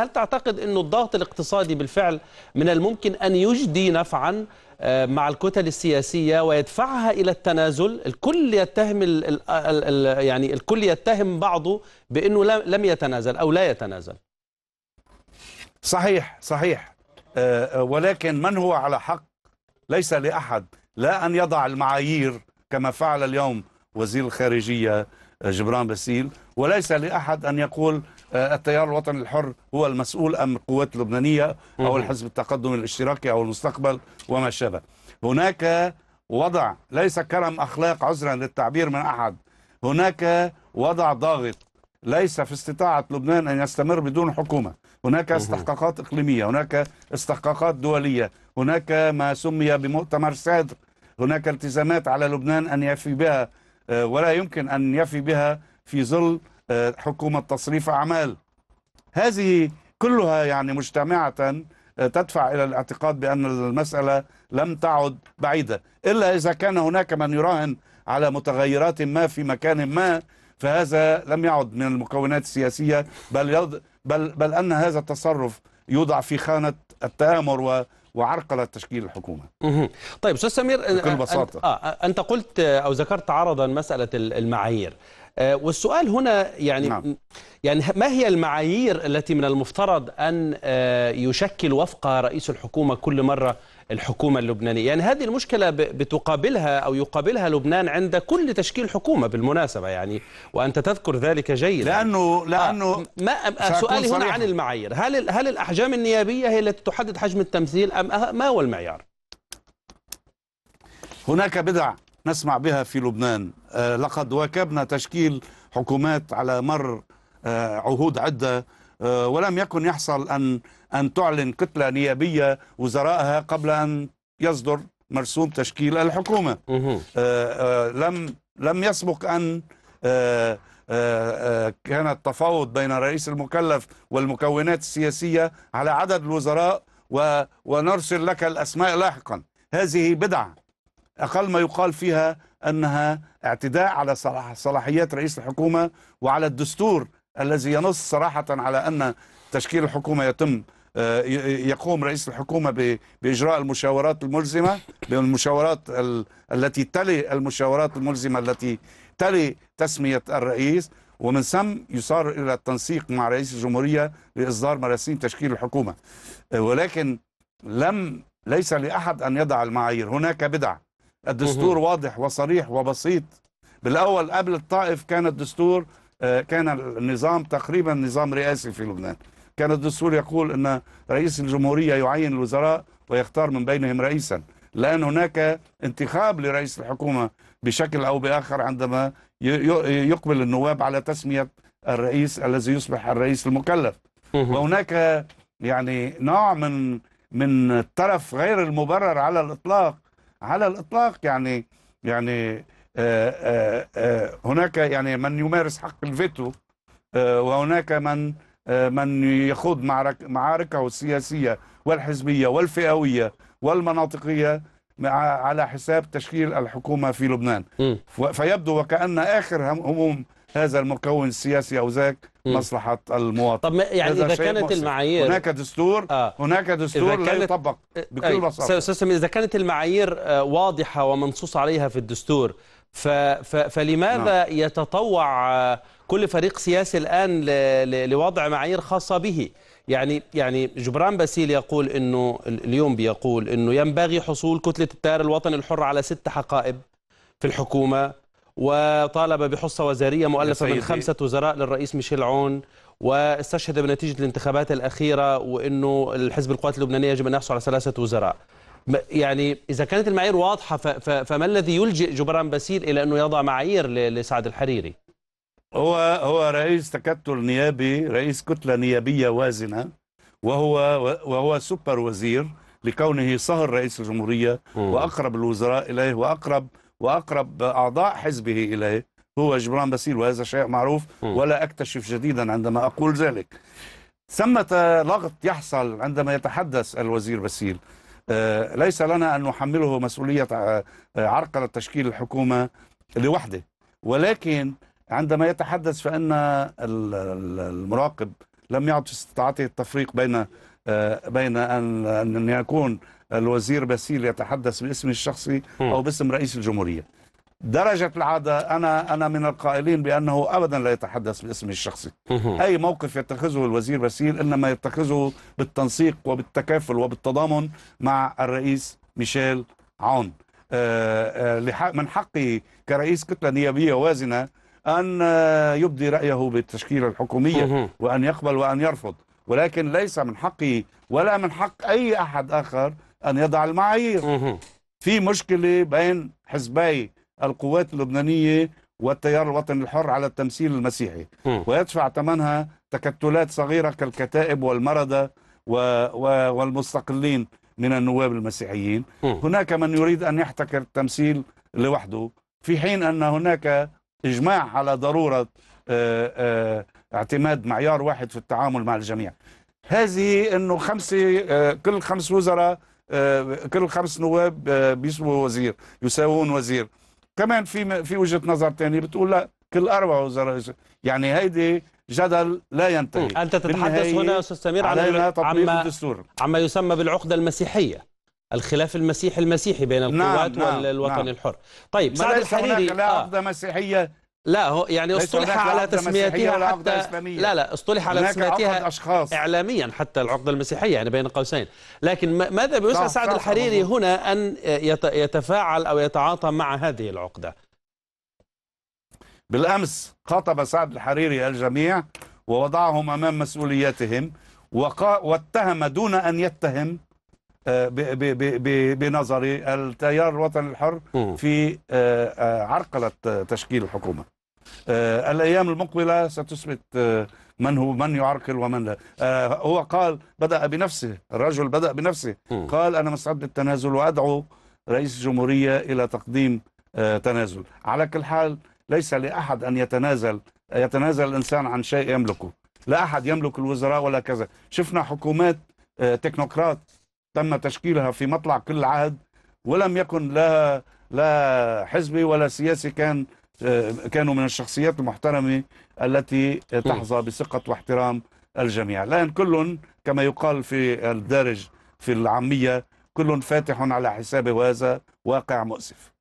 هل تعتقد أن الضغط الاقتصادي بالفعل من الممكن أن يجدي نفعا آه، مع الكتل السياسية ويدفعها إلى التنازل الكل يتهم الـ الـ الـ يعني الكل يتهم بعضه بأنه لم يتنازل أو لا يتنازل صحيح صحيح آه، آه، ولكن من هو على حق ليس لأحد لا أن يضع المعايير كما فعل اليوم وزير الخارجية جبران باسيل وليس لأحد أن يقول آه، التيار الوطني الحر هو المسؤول أم القوات اللبنانية أو الحزب التقدم الاشتراكي أو المستقبل وما شابه هناك وضع ليس كرم أخلاق عذرا للتعبير من أحد هناك وضع ضاغط ليس في استطاعة لبنان أن يستمر بدون حكومة هناك استحقاقات إقليمية هناك استحقاقات دولية هناك ما سمي بمؤتمر سادر هناك التزامات على لبنان أن يفي بها آه، ولا يمكن أن يفي بها في ظل حكومة تصريف أعمال هذه كلها يعني مجتمعة آه، تدفع إلى الاعتقاد بأن المسألة لم تعد بعيدة إلا إذا كان هناك من يراهن على متغيرات ما في مكان ما فهذا لم يعد من المكونات السياسية بل, بل, بل أن هذا التصرف يوضع في خانة التآمر وعرقلة تشكيل الحكومة طيب أستاذ سمير بكل بساطة أنت, آه، أنت قلت آه، أو ذكرت عرضا مسألة المعايير آه، والسؤال هنا يعني نعم. يعني ما هي المعايير التي من المفترض أن آه، يشكل وفقها رئيس الحكومة كل مرة الحكومة اللبنانية يعني هذه المشكلة بتقابلها أو يقابلها لبنان عند كل تشكيل حكومة بالمناسبة يعني وأنت تذكر ذلك جيدا لأنه لأنه آه، ما سؤالي هنا عن المعايير هل هل الأحجام النيابية هي التي تحدد حجم التمثيل أم أه-، ما هو المعيار؟ هناك بدع نسمع بها في لبنان لقد واكبنا تشكيل حكومات على مر آه، عهود عدة آه، ولم يكن يحصل أن أن تعلن كتلة نيابية وزرائها قبل أن يصدر مرسوم تشكيل الحكومة آه، لم لم يسبق أن كان التفاوض بين الرئيس المكلف والمكونات السياسية على عدد الوزراء ونرسل لك الأسماء لاحقا هذه بدعة أقل ما يقال فيها أنها اعتداء على صلاحيات رئيس الحكومة وعلى الدستور الذي ينص صراحة على أن تشكيل الحكومة يتم آه، يقوم رئيس الحكومة بإجراء المشاورات الملزمة بالمشاورات التي تلي المشاورات الملزمة التي تلي تسمية الرئيس ومن ثم يصار إلى التنسيق مع رئيس الجمهورية لإصدار مراسيم تشكيل الحكومة آه، ولكن لم ليس لأحد أن يضع المعايير هناك بدع الدستور واضح وصريح وبسيط بالأول قبل الطائف كان الدستور آه، كان النظام تقريبا نظام رئاسي في لبنان كان الدستور يقول أن رئيس الجمهورية يعين الوزراء ويختار من بينهم رئيسا لأن هناك انتخاب لرئيس الحكومة بشكل أو بآخر عندما يقبل النواب على تسمية الرئيس الذي يصبح الرئيس المكلف وهناك يعني نوع من من الترف غير المبرر على الإطلاق على الإطلاق يعني يعني آه، آه، آه، هناك يعني من يمارس حق الفيتو وهناك من من يخوض معارك معاركه السياسيه والحزبيه والفئويه والمناطقيه على حساب تشكيل الحكومه في لبنان م. فيبدو وكان اخر هموم هذا المكون السياسي او ذاك مصلحه المواطن طب يعني اذا كانت المعايير هناك دستور آه. هناك دستور كانت... لا يطبق بكل بساطه اذا كانت المعايير واضحه ومنصوص عليها في الدستور فلماذا نعم. يتطوع كل فريق سياسي الآن لوضع معايير خاصة به يعني يعني جبران باسيل يقول انه اليوم بيقول انه ينبغي حصول كتله التيار الوطني الحر على ست حقائب في الحكومه وطالب بحصه وزاريه مؤلفه من خمسه وزراء للرئيس ميشيل عون واستشهد بنتيجه الانتخابات الاخيره وانه الحزب القوات اللبنانيه يجب ان يحصل على ثلاثه وزراء يعني إذا كانت المعايير واضحة فما الذي يلجئ جبران باسيل إلى أنه يضع معايير لسعد الحريري هو هو رئيس تكتل نيابي رئيس كتلة نيابية وازنة وهو وهو سوبر وزير لكونه صهر رئيس الجمهورية وأقرب الوزراء إليه وأقرب وأقرب أعضاء حزبه إليه هو جبران باسيل وهذا شيء معروف ولا أكتشف جديدا عندما أقول ذلك ثمة لغط يحصل عندما يتحدث الوزير باسيل آه، ليس لنا أن نحمله مسؤولية آه، آه، عرقلة تشكيل الحكومة لوحده ولكن عندما يتحدث فإن المراقب لم يعد في استطاعته التفريق بين بين أن يكون الوزير باسيل يتحدث باسمه الشخصي أو باسم رئيس الجمهورية درجة العادة أنا أنا من القائلين بأنه أبدا لا يتحدث باسمه الشخصي أي موقف يتخذه الوزير بسيل إنما يتخذه بالتنسيق وبالتكافل وبالتضامن مع الرئيس ميشيل عون آه، آه، من حقه كرئيس كتلة نيابية وازنة أن آه، يبدي رأيه بالتشكيلة الحكومية وأن يقبل وأن يرفض ولكن ليس من حقه ولا من حق أي أحد آخر أن يضع المعايير في مشكلة بين حزبي القوات اللبنانية والتيار الوطني الحر على التمثيل المسيحي ويدفع ثمنها تكتلات صغيرة كالكتائب والمردة و... و... والمستقلين من النواب المسيحيين هناك من يريد أن يحتكر التمثيل لوحده في حين أن هناك إجماع على ضرورة آه، آه، اعتماد معيار واحد في التعامل مع الجميع هذه أنه خمسة آه، كل خمس وزراء كل خمس نواب بيسموا وزير يساوون وزير كمان في في وجهه نظر ثانيه بتقول لا كل اربع وزراء يعني هيدي جدل لا ينتهي انت تتحدث هنا يا استاذ سمير عن عما الدستور عما يسمى بالعقده المسيحيه الخلاف المسيحي المسيحي بين نعم، القوات نعم والوطن نعم الحر طيب سعد الحريري لا آه. عقده آه مسيحيه لا هو يعني اصطلح على تسميتها حتى لا لا اصطلح على تسميتها أشخاص. اعلاميا حتى العقده المسيحيه يعني بين قوسين لكن ماذا بوسع سعد الحريري صح. هنا ان يتفاعل او يتعاطى مع هذه العقده بالامس خاطب سعد الحريري الجميع ووضعهم امام مسؤولياتهم وقا واتهم دون ان يتهم آه، بنظري التيار الوطني الحر في آه، آه، عرقلة تشكيل الحكومة آه، الأيام المقبلة ستثبت آه، من هو من يعرقل ومن لا آه، هو قال بدأ بنفسه الرجل بدأ بنفسه قال أنا مستعد للتنازل وأدعو رئيس الجمهورية إلى تقديم تنازل على كل حال ليس لأحد أن يتنازل يتنازل الإنسان عن شيء يملكه لا أحد يملك الوزراء ولا كذا شفنا حكومات تكنوقراط تم تشكيلها في مطلع كل عهد ولم يكن لها لا حزبي ولا سياسي كان آه، كانوا من الشخصيات المحترمة التي تحظى بثقة واحترام الجميع لأن كل كما يقال في الدارج في العامية كل فاتح على حسابه وهذا واقع مؤسف